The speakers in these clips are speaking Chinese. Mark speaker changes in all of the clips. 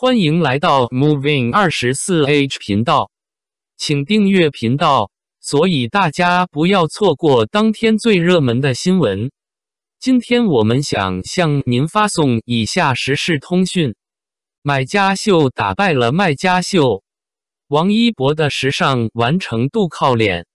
Speaker 1: 欢迎来到 Moving 二十四 H 频道，请订阅频道，所以大家不要错过当天最热门的新闻。今天我们想向您发送以下时事通讯：买家秀打败了卖家秀，王一博的时尚完成度靠脸。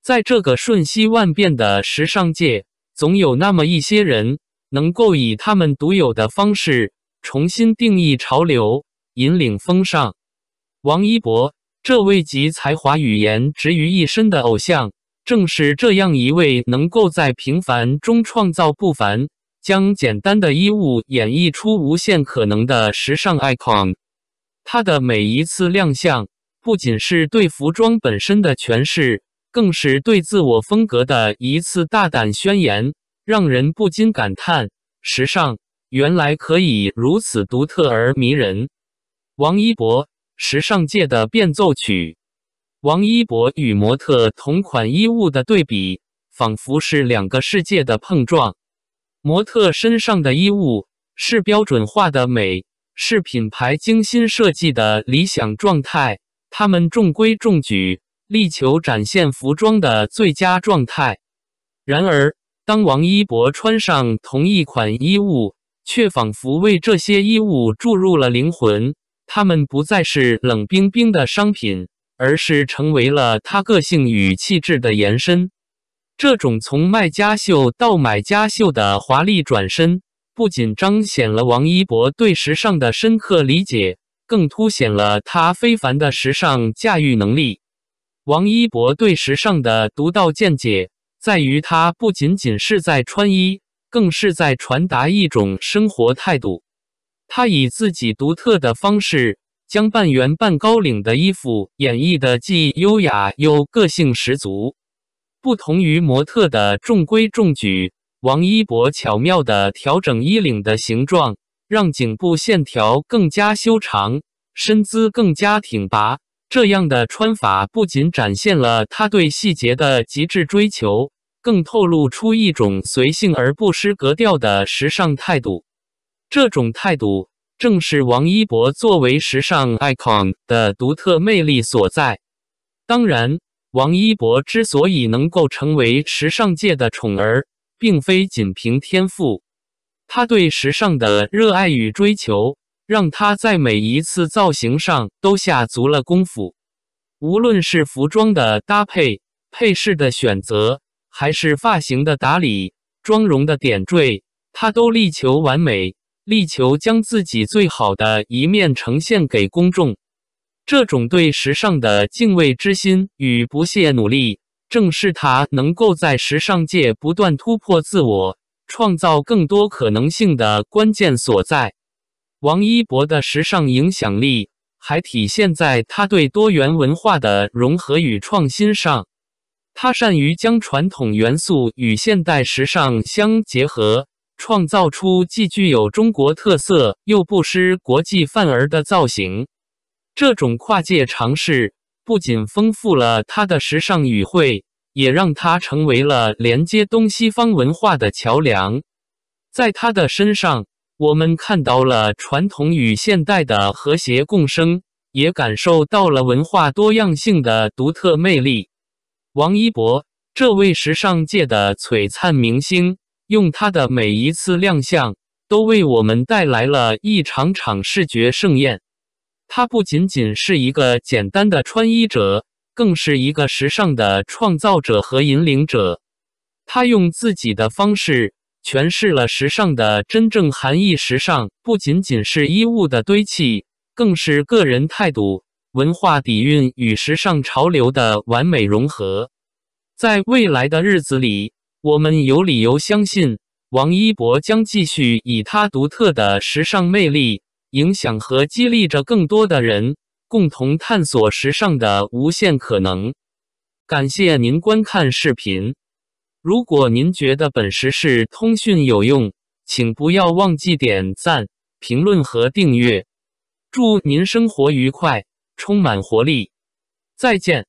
Speaker 1: 在这个瞬息万变的时尚界，总有那么一些人能够以他们独有的方式。重新定义潮流，引领风尚。王一博，这位集才华语言植于一身的偶像，正是这样一位能够在平凡中创造不凡，将简单的衣物演绎出无限可能的时尚 icon。他的每一次亮相，不仅是对服装本身的诠释，更是对自我风格的一次大胆宣言，让人不禁感叹时尚。原来可以如此独特而迷人。王一博，时尚界的变奏曲。王一博与模特同款衣物的对比，仿佛是两个世界的碰撞。模特身上的衣物是标准化的美，是品牌精心设计的理想状态。他们中规中矩，力求展现服装的最佳状态。然而，当王一博穿上同一款衣物，却仿佛为这些衣物注入了灵魂，它们不再是冷冰冰的商品，而是成为了他个性与气质的延伸。这种从卖家秀到买家秀的华丽转身，不仅彰显了王一博对时尚的深刻理解，更凸显了他非凡的时尚驾驭能力。王一博对时尚的独到见解，在于他不仅仅是在穿衣。更是在传达一种生活态度。他以自己独特的方式，将半圆半高领的衣服演绎的既优雅又个性十足。不同于模特的中规中矩，王一博巧妙地调整衣领的形状，让颈部线条更加修长，身姿更加挺拔。这样的穿法不仅展现了他对细节的极致追求。更透露出一种随性而不失格调的时尚态度，这种态度正是王一博作为时尚 icon 的独特魅力所在。当然，王一博之所以能够成为时尚界的宠儿，并非仅凭天赋，他对时尚的热爱与追求，让他在每一次造型上都下足了功夫，无论是服装的搭配、配饰的选择。还是发型的打理、妆容的点缀，他都力求完美，力求将自己最好的一面呈现给公众。这种对时尚的敬畏之心与不懈努力，正是他能够在时尚界不断突破自我、创造更多可能性的关键所在。王一博的时尚影响力还体现在他对多元文化的融合与创新上。他善于将传统元素与现代时尚相结合，创造出既具有中国特色又不失国际范儿的造型。这种跨界尝试不仅丰富了他的时尚语汇，也让他成为了连接东西方文化的桥梁。在他的身上，我们看到了传统与现代的和谐共生，也感受到了文化多样性的独特魅力。王一博，这位时尚界的璀璨明星，用他的每一次亮相，都为我们带来了一场场视觉盛宴。他不仅仅是一个简单的穿衣者，更是一个时尚的创造者和引领者。他用自己的方式诠释了时尚的真正含义：时尚不仅仅是衣物的堆砌，更是个人态度。文化底蕴与时尚潮流的完美融合，在未来的日子里，我们有理由相信王一博将继续以他独特的时尚魅力，影响和激励着更多的人，共同探索时尚的无限可能。感谢您观看视频。如果您觉得本时事通讯有用，请不要忘记点赞、评论和订阅。祝您生活愉快！充满活力，再见。